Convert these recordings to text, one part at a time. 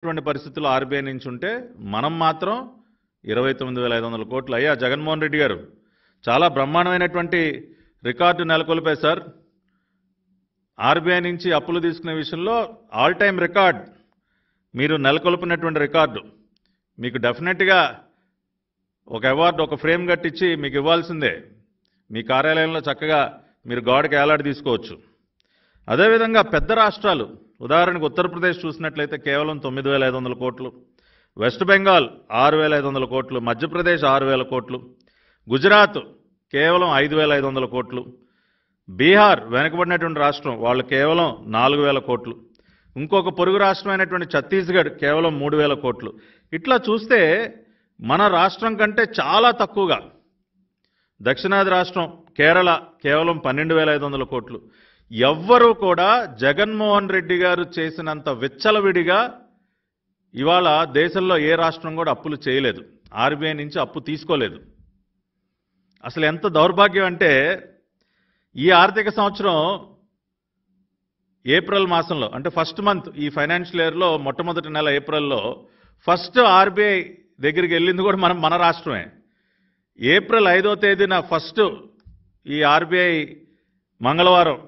ఇటువంటి పరిస్థితుల్లో ఆర్బీఐ నుంచి ఉంటే మనం మాత్రం ఇరవై తొమ్మిది వేల ఐదు వందల కోట్లు అయ్యా జగన్మోహన్ రెడ్డి గారు చాలా బ్రహ్మాండమైనటువంటి రికార్డు నెలకొల్పాయి సార్ ఆర్బీఐ నుంచి అప్పులు తీసుకునే విషయంలో ఆల్ టైమ్ రికార్డ్ మీరు నెలకొల్పినటువంటి రికార్డు మీకు డెఫినెట్గా ఒక అవార్డు ఒక ఫ్రేమ్ కట్టించి మీకు ఇవ్వాల్సిందే మీ కార్యాలయంలో చక్కగా మీరు గోడకి ఏలాడి తీసుకోవచ్చు అదేవిధంగా పెద్ద రాష్ట్రాలు ఉదాహరణకు ఉత్తరప్రదేశ్ చూసినట్లయితే కేవలం తొమ్మిది వేల ఐదు వందల కోట్లు వెస్ట్ బెంగాల్ ఆరు వేల ఐదు వందల కోట్లు మధ్యప్రదేశ్ ఆరు వేల కోట్లు గుజరాత్ కేవలం ఐదు వేల ఐదు వందల కోట్లు బీహార్ వెనుకబడినటువంటి రాష్ట్రం వాళ్ళు కేవలం నాలుగు వేల కోట్లు ఇంకొక పొరుగు రాష్ట్రమైనటువంటి ఛత్తీస్గఢ్ కేవలం మూడు వేల కోట్లు ఇట్లా చూస్తే మన రాష్ట్రం కంటే చాలా తక్కువగా దక్షిణాది రాష్ట్రం కేరళ కేవలం పన్నెండు వేల ఐదు వందల కోట్లు ఎవ్వరూ కూడా జగన్మోహన్ రెడ్డి గారు చేసినంత విచ్చలవిడిగా ఇవాళ దేశంలో ఏ రాష్ట్రం కూడా అప్పులు చేయలేదు ఆర్బీఐ నుంచి అప్పు తీసుకోలేదు అసలు ఎంత దౌర్భాగ్యం అంటే ఈ ఆర్థిక సంవత్సరం ఏప్రిల్ మాసంలో అంటే ఫస్ట్ మంత్ ఈ ఫైనాన్షియల్ ఇయర్లో మొట్టమొదటి నెల ఏప్రిల్లో ఫస్ట్ ఆర్బీఐ దగ్గరికి వెళ్ళింది కూడా మనం మన రాష్ట్రమే ఏప్రిల్ ఐదో తేదీన ఫస్ట్ ఈ ఆర్బీఐ మంగళవారం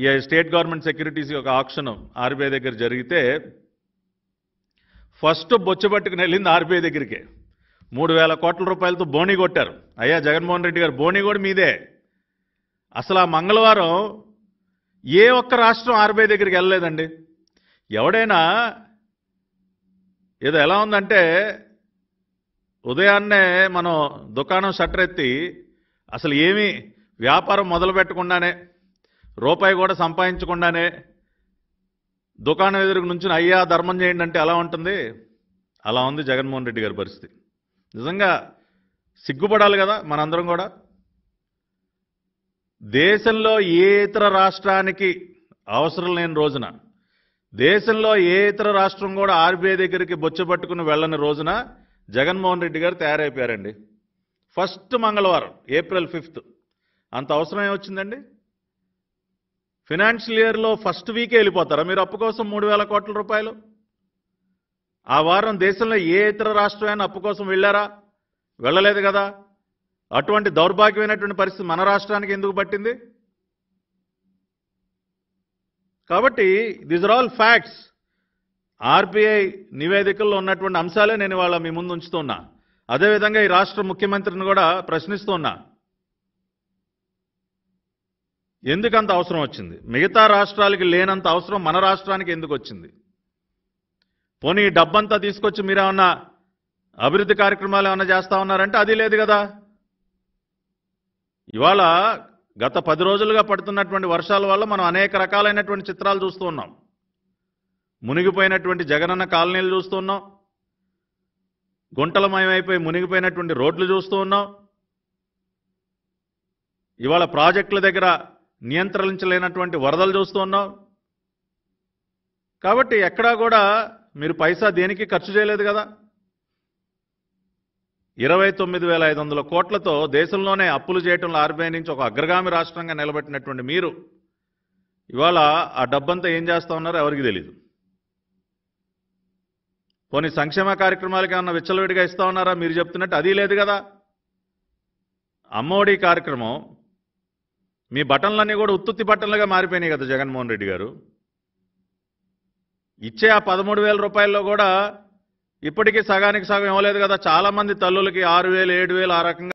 ఈ స్టేట్ గవర్నమెంట్ సెక్యూరిటీస్ యొక్క ఆప్షన్ ఆర్బీఐ దగ్గర జరిగితే ఫస్ట్ బొచ్చబట్టుకుని వెళ్ళింది ఆర్బీఐ దగ్గరికే మూడు వేల కోట్ల రూపాయలతో బోనీ కొట్టారు అయ్యా జగన్మోహన్ రెడ్డి గారు బోనీ కూడా మీదే అసలు ఆ మంగళవారం ఏ ఒక్క రాష్ట్రం ఆర్బీఐ దగ్గరికి వెళ్ళలేదండి ఎవడైనా ఏదో ఎలా ఉందంటే ఉదయాన్నే మనం దుకాణం షట్టర్ ఎత్తి అసలు ఏమీ వ్యాపారం మొదలు పెట్టకుండానే రూపాయి కూడా సంపాదించకుండానే దుకాణం ఎదురు నుంచి అయ్యా ధర్మం చేయండి అంటే ఎలా ఉంటుంది అలా ఉంది జగన్మోహన్ రెడ్డి గారి పరిస్థితి నిజంగా సిగ్గుపడాలి కదా మనందరం కూడా దేశంలో ఏ ఇతర రాష్ట్రానికి అవసరం లేని రోజున దేశంలో ఏ ఇతర రాష్ట్రం కూడా ఆర్బీఐ దగ్గరికి బొచ్చబట్టుకుని వెళ్ళని రోజున జగన్మోహన్ రెడ్డి గారు తయారైపోయారండి ఫస్ట్ మంగళవారం ఏప్రిల్ ఫిఫ్త్ అంత అవసరం ఏమొచ్చిందండి ఫినాన్షియల్ ఇయర్లో ఫస్ట్ వీకే వెళ్ళిపోతారా మీరు అప్పు కోసం మూడు వేల కోట్ల రూపాయలు ఆ వారం దేశంలో ఏ ఇతర రాష్ట్రమైనా అప్పు కోసం వెళ్ళారా వెళ్ళలేదు కదా అటువంటి దౌర్భాగ్యమైనటువంటి పరిస్థితి మన రాష్ట్రానికి ఎందుకు పట్టింది కాబట్టి these are all facts RBI నివేదికల్లో ఉన్నటువంటి అంశాలే నేను వాళ్ళ మీ ముందు ఉంచుతున్నా అదేవిధంగా ఈ రాష్ట్ర ముఖ్యమంత్రిని కూడా ప్రశ్నిస్తున్నా ఎందుకంత అవసరం వచ్చింది మిగతా రాష్ట్రాలకి లేనంత అవసరం మన రాష్ట్రానికి ఎందుకు వచ్చింది పోనీ డబ్బంతా తీసుకొచ్చి మీరేమన్నా అభివృద్ధి కార్యక్రమాలు ఏమన్నా చేస్తా ఉన్నారంటే అది లేదు కదా ఇవాళ గత పది రోజులుగా పడుతున్నటువంటి వర్షాల వల్ల మనం అనేక రకాలైనటువంటి చిత్రాలు చూస్తూ ఉన్నాం మునిగిపోయినటువంటి జగనన్న కాలనీలు చూస్తూ ఉన్నాం గుంటలమయమైపోయి మునిగిపోయినటువంటి రోడ్లు చూస్తూ ఉన్నాం ఇవాళ ప్రాజెక్టుల దగ్గర నియంత్రించలేనటువంటి వరదలు చూస్తూ ఉన్నాం కాబట్టి ఎక్కడా కూడా మీరు పైసా దేనికి ఖర్చు చేయలేదు కదా ఇరవై తొమ్మిది వేల ఐదు వందల కోట్లతో దేశంలోనే అప్పులు చేయటంలో ఆర్బీఐ నుంచి ఒక అగ్రగామి రాష్ట్రంగా నిలబెట్టినటువంటి మీరు ఇవాళ ఆ డబ్బంతా ఏం చేస్తా ఉన్నారో ఎవరికి తెలీదు కొన్ని సంక్షేమ కార్యక్రమాలకి ఏమన్నా విచ్చలవిడిగా ఇస్తా ఉన్నారా మీరు చెప్తున్నట్టు అది లేదు కదా అమ్మఒడి కార్యక్రమం మీ బటన్లన్నీ కూడా ఉత్తుత్తి బటన్లుగా మారిపోయినాయి కదా జగన్మోహన్ రెడ్డి గారు ఇచ్చే ఆ పదమూడు వేల రూపాయల్లో కూడా ఇప్పటికీ సగానికి సగం ఇవ్వలేదు కదా చాలామంది తల్లులకి ఆరు వేలు ఏడు వేలు ఆ రకంగా